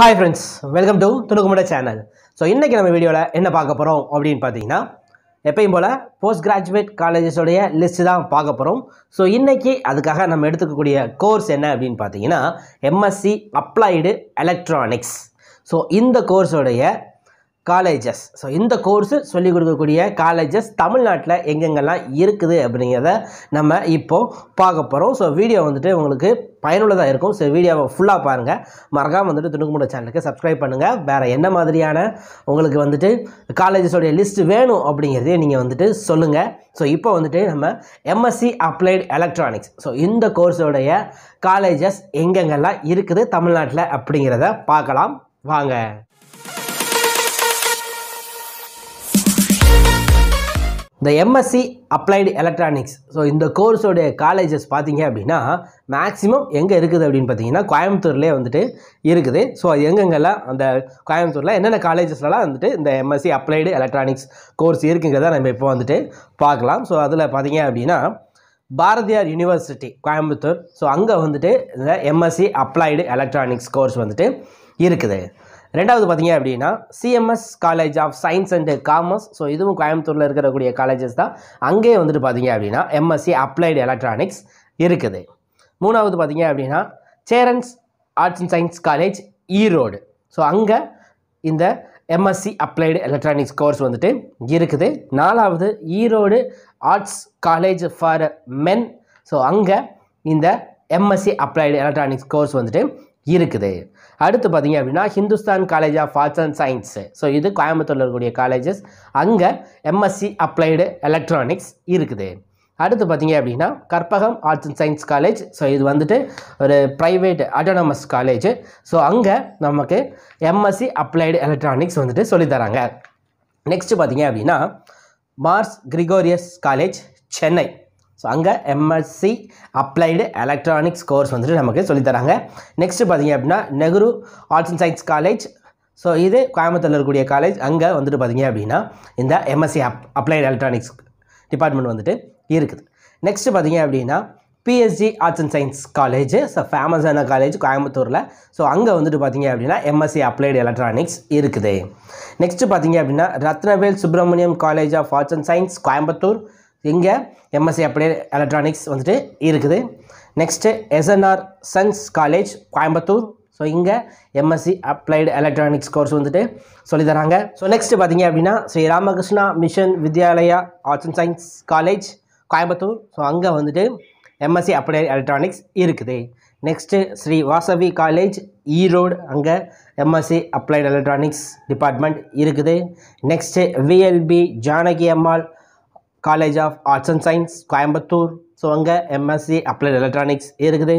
hi friends welcome to துணுக்குமுட channel so இன்றைக்கி நம்ம வீடியோவில் என்ன பார்க்க போகிறோம் அப்படின்னு பார்த்தீங்கன்னா எப்பயும் போல் போஸ்ட் கிராஜுவேட் காலேஜஸோடைய லிஸ்ட்டு தான் பார்க்க போகிறோம் ஸோ இன்றைக்கி அதுக்காக நம்ம எடுத்துக்கக்கூடிய கோர்ஸ் என்ன அப்படின்னு பார்த்தீங்கன்னா எம்எஸ்சி அப்ளைடு எலக்ட்ரானிக்ஸ் ஸோ இந்த கோர்ஸோடைய காலேஜஸ் ஸோ இந்த கோர்ஸு சொல்லிக் கொடுக்கக்கூடிய காலேஜஸ் தமிழ்நாட்டில் எங்கெங்கெல்லாம் இருக்குது அப்படிங்கிறத நம்ம இப்போது பார்க்க போகிறோம் ஸோ வீடியோ வந்துட்டு உங்களுக்கு பயனுள்ளதாக இருக்கும் ஸோ வீடியோவை ஃபுல்லாக பாருங்கள் மறக்காமல் வந்துட்டு துணுக்குமுட சேனலுக்கு சப்ஸ்கிரைப் பண்ணுங்கள் வேறு என்ன மாதிரியான உங்களுக்கு வந்துட்டு காலேஜஸோடைய லிஸ்ட் வேணும் அப்படிங்கிறதே நீங்கள் வந்துட்டு சொல்லுங்கள் ஸோ இப்போ வந்துட்டு நம்ம எம்எஸ்சி அப்ளைடு எலக்ட்ரானிக்ஸ் ஸோ இந்த கோர்ஸோடைய காலேஜஸ் எங்கெங்கெல்லாம் இருக்குது தமிழ்நாட்டில் அப்படிங்கிறத பார்க்கலாம் வாங்க இந்த எம்எஸ்சி அப்ளைடு எலக்ட்ரானிக்ஸ் ஸோ இந்த கோர்ஸோடைய காலேஜஸ் பார்த்தீங்க அப்படின்னா மேக்ஸிமம் எங்கே இருக்குது அப்படின்னு பார்த்தீங்கன்னா கோயம்புத்தூர்லேயே வந்துட்டு இருக்குது ஸோ அது எங்கெங்கெல்லாம் அந்த கோயம்புத்தூரில் என்னென்ன காலேஜஸ்லலாம் வந்துட்டு இந்த எம்எஸ்சி அப்ளைடு எலக்ட்ரானிக்ஸ் கோர்ஸ் இருக்குங்கிறத நம்ம இப்போ வந்துட்டு பார்க்கலாம் ஸோ அதில் பார்த்தீங்க அப்படின்னா பாரதியார் யூனிவர்சிட்டி கோயம்புத்தூர் ஸோ அங்கே வந்துட்டு இந்த எம்எஸ்சி அப்ளைடு எலக்ட்ரானிக்ஸ் கோர்ஸ் வந்துட்டு இருக்குது ரெண்டாவது பார்த்தீங்க அப்படின்னா CMS college of science and commerce so இதுவும் கோயம்புத்தூரில் இருக்கக்கூடிய காலேஜஸ் தான் அங்கேயே வந்துட்டு பார்த்தீங்க அப்படின்னா எம்எஸ்சி அப்ளைடு எலக்ட்ரானிக்ஸ் இருக்குது மூணாவது பார்த்தீங்க அப்படின்னா Cherans arts and science college Erode so அங்கே இந்த எம்எஸ்சி அப்ளைடு எலக்ட்ரானிக்ஸ் கோர்ஸ் வந்துட்டு இருக்குது நாலாவது Erode arts college for men so அங்கே இந்த எம்எஸ்சி அப்ளைடு எலக்ட்ரானிக்ஸ் கோர்ஸ் வந்துட்டு இருக்குது அடுத்து பார்த்தீங்க அப்படின்னா Hindusthan college of arts and science so இது கோயம்புத்தூரில் இருக்கக்கூடிய காலேஜஸ் அங்கே எம்எஸ்சி அப்ளைடு எலக்ட்ரானிக்ஸ் இருக்குது அடுத்து பார்த்தீங்க அப்படின்னா Karpagam arts and science college so இது வந்துட்டு ஒரு ப்ரைவேட் அட்டானமஸ் காலேஜ் ஸோ அங்கே நமக்கு எம்எஸ்சி அப்ளைடு எலக்ட்ரானிக்ஸ் வந்துட்டு சொல்லித்தராங்க நெக்ஸ்ட்டு பார்த்தீங்க அப்படின்னா மார்ஸ் கிரிகோரியஸ் காலேஜ் சென்னை ஸோ அங்கே எம்எஸ்சி அப்ளைடு எலக்ட்ரானிக்ஸ் கோர்ஸ் வந்துட்டு நமக்கு சொல்லித்தராங்க நெக்ஸ்ட்டு பார்த்திங்க அப்படின்னா Nehru arts and science college so இது கோயம்புத்தூரில் இருக்கக்கூடிய காலேஜ் அங்கே வந்துட்டு பார்த்திங்க அப்படின்னா இந்த எம்எஸ்சி அப் அப்ளைடு எலக்ட்ரானிக்ஸ் டிபார்ட்மெண்ட் வந்துட்டு இருக்குது நெக்ஸ்ட்டு பார்த்திங்க அப்படின்னா PSC arts and science college so ஃபேமஸான காலேஜ் கோயம்புத்தூரில் ஸோ அங்கே வந்துட்டு பார்த்திங்க அப்படின்னா எம்எஸ்சி அப்ளைடு எலக்ட்ரானிக்ஸ் இருக்குது நெக்ஸ்ட்டு பார்த்திங்க அப்படின்னா Rathnavel Subramaniam college of arts and science Coimbatore இங்கே எம்எஸ்சி அப்ளை எலக்ட்ரானிக்ஸ் வந்துட்டு இருக்குது next SNR sons college Coimbatore so இங்கே எம்எஸ்சி அப்ளைடு எலக்ட்ரானிக்ஸ் கோர்ஸ் வந்துட்டு சொல்லித்தராங்க ஸோ நெக்ஸ்ட்டு பார்த்தீங்க அப்படின்னா Sri Ramakrishna mission Vidyalaya arts and science college Coimbatore so அங்கே வந்துட்டு எம்எஸ்சி அப்ளை எலக்ட்ரானிக்ஸ் இருக்குது நெக்ஸ்ட்டு ஸ்ரீ வாசவி காலேஜ் ஈரோடு அங்கே எம்எஸ்சி அப்ளைடு எலக்ட்ரானிக்ஸ் டிபார்ட்மெண்ட் இருக்குது next VLB Janaki Ammal college of arts and science Coimbatore so அங்கே எம்எஸ்சி அப்ளைட் எலக்ட்ரானிக்ஸ் இருக்குது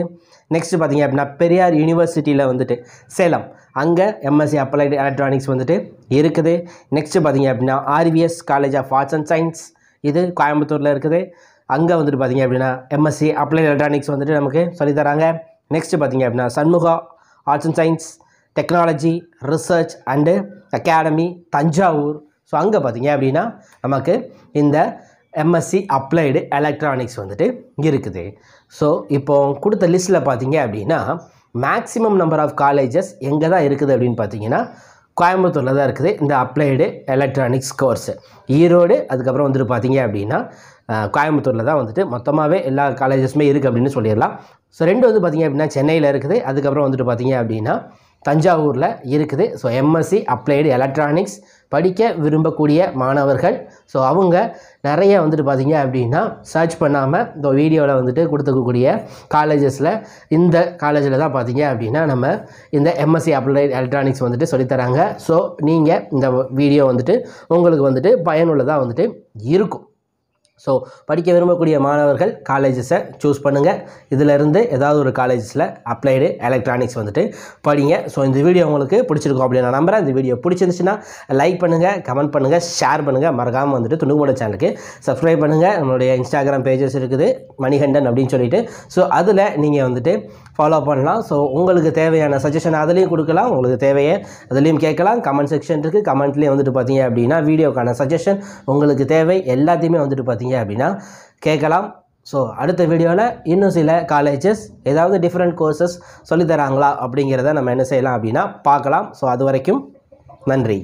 நெக்ஸ்ட் பார்த்தீங்க அப்படின்னா பெரியார் யூனிவர்சிட்டியில் வந்துட்டு சேலம் அங்கே எம்எஸ்சி அப்ளைடு எலக்ட்ரானிக்ஸ் வந்துட்டு இருக்குது நெக்ஸ்ட்டு பார்த்தீங்க அப்படின்னா RVS college of arts and science இது கோயம்புத்தூரில் இருக்குது அங்கே வந்துட்டு பார்த்தீங்க அப்படின்னா எம்எஸ்சி அப்ளைட் எலக்ட்ரானிக்ஸ் வந்துட்டு நமக்கு சொல்லித்தராங்க நெக்ஸ்ட்டு பார்த்தீங்க அப்படின்னா Shanmugha arts and science technology research and academy Thanjavur so அங்கே பார்த்தீங்க அப்படின்னா நமக்கு இந்த எம்எஸ்சி அப்ளைடு எலக்ட்ரானிக்ஸ் வந்துட்டு இருக்குது ஸோ இப்போ கொடுத்த லிஸ்ட்டில் பார்த்தீங்க அப்படின்னா மேக்ஸிமம் நம்பர் ஆஃப் காலேஜஸ் எங்கே தான் இருக்குது அப்படின்னு பார்த்தீங்கன்னா கோயம்புத்தூரில் தான் இருக்குது இந்த அப்ளைடு எலக்ட்ரானிக்ஸ் கோர்ஸு ஈரோடு அதுக்கப்புறம் வந்துட்டு பார்த்தீங்க அப்படின்னா கோயம்புத்தூரில் தான் வந்துட்டு மொத்தமாகவே எல்லா காலேஜஸுமே இருக்குது அப்படின்னு சொல்லிடலாம் ஸோ ரெண்டு வந்து பார்த்திங்க அப்படின்னா சென்னையில் இருக்குது அதுக்கப்புறம் வந்துட்டு பார்த்தீங்க அப்படின்னா தஞ்சாவூரில் இருக்குது ஸோ எம்எஸ்சி அப்ளைடு எலக்ட்ரானிக்ஸ் படிக்க விரும்பக்கூடிய மாணவர்கள் ஸோ அவங்க நிறைய வந்துட்டு பார்த்திங்க அப்படின்னா சர்ச் பண்ணாமல் இந்த வீடியோவில் வந்துட்டு கொடுத்துக்கக்கூடிய காலேஜஸில் இந்த காலேஜில் தான் பார்த்திங்க அப்படின்னா நம்ம இந்த எம்எஸ்சி அப்ளைட் எலக்ட்ரானிக்ஸ் வந்துட்டு சொல்லித்தராங்க ஸோ நீங்கள் இந்த வீடியோ வந்துட்டு உங்களுக்கு வந்துட்டு பயனுள்ளதாக வந்துட்டு இருக்கும் ஸோ படிக்க விரும்பக்கூடிய மாணவர்கள் காலேஜஸை சூஸ் பண்ணுங்கள் இதிலிருந்து ஏதாவது ஒரு காலேஜஸில் அப்ளைடு எலக்ட்ரானிக்ஸ் வந்துட்டு படிங்க ஸோ இந்த வீடியோ உங்களுக்கு பிடிச்சிருக்கும் அப்படின்னு நான் நம்புகிறேன் இந்த வீடியோ பிடிச்சிருந்துச்சுன்னா லைக் பண்ணுங்கள் கமெண்ட் பண்ணுங்கள் ஷேர் பண்ணுங்கள் மறக்காமல் வந்துட்டு துணுக்குமோட சேனலுக்கு சப்ஸ்கிரைப் பண்ணுங்கள் நம்மளுடைய இன்ஸ்டாகிராம் பேஜஸ் இருக்குது மணிகண்டன் அப்படின்னு சொல்லிட்டு ஸோ அதில் நீங்கள் வந்துட்டு ஃபாலோ பண்ணலாம் ஸோ உங்களுக்கு தேவையான சஜஷன் அதுலேயும் கொடுக்கலாம் உங்களுக்கு தேவையை அதுலேயும் கேட்கலாம் கமெண்ட் செக்ஷன் இருக்குது கமெண்ட்லேயும் வந்துட்டு பார்த்தீங்க அப்படின்னா வீடியோக்கான சஜஷன் உங்களுக்கு தேவை எல்லாத்தையுமே வந்துட்டு பார்த்தீங்க இருக்கீங்க அப்படின்னா கேட்கலாம் ஸோ அடுத்த வீடியோவில் இன்னும் சில காலேஜஸ் ஏதாவது டிஃப்ரெண்ட் கோர்சஸ் சொல்லித்தராங்களா அப்படிங்கிறத நம்ம என்ன செய்யலாம் அப்படின்னா பார்க்கலாம் ஸோ அது வரைக்கும் நன்றி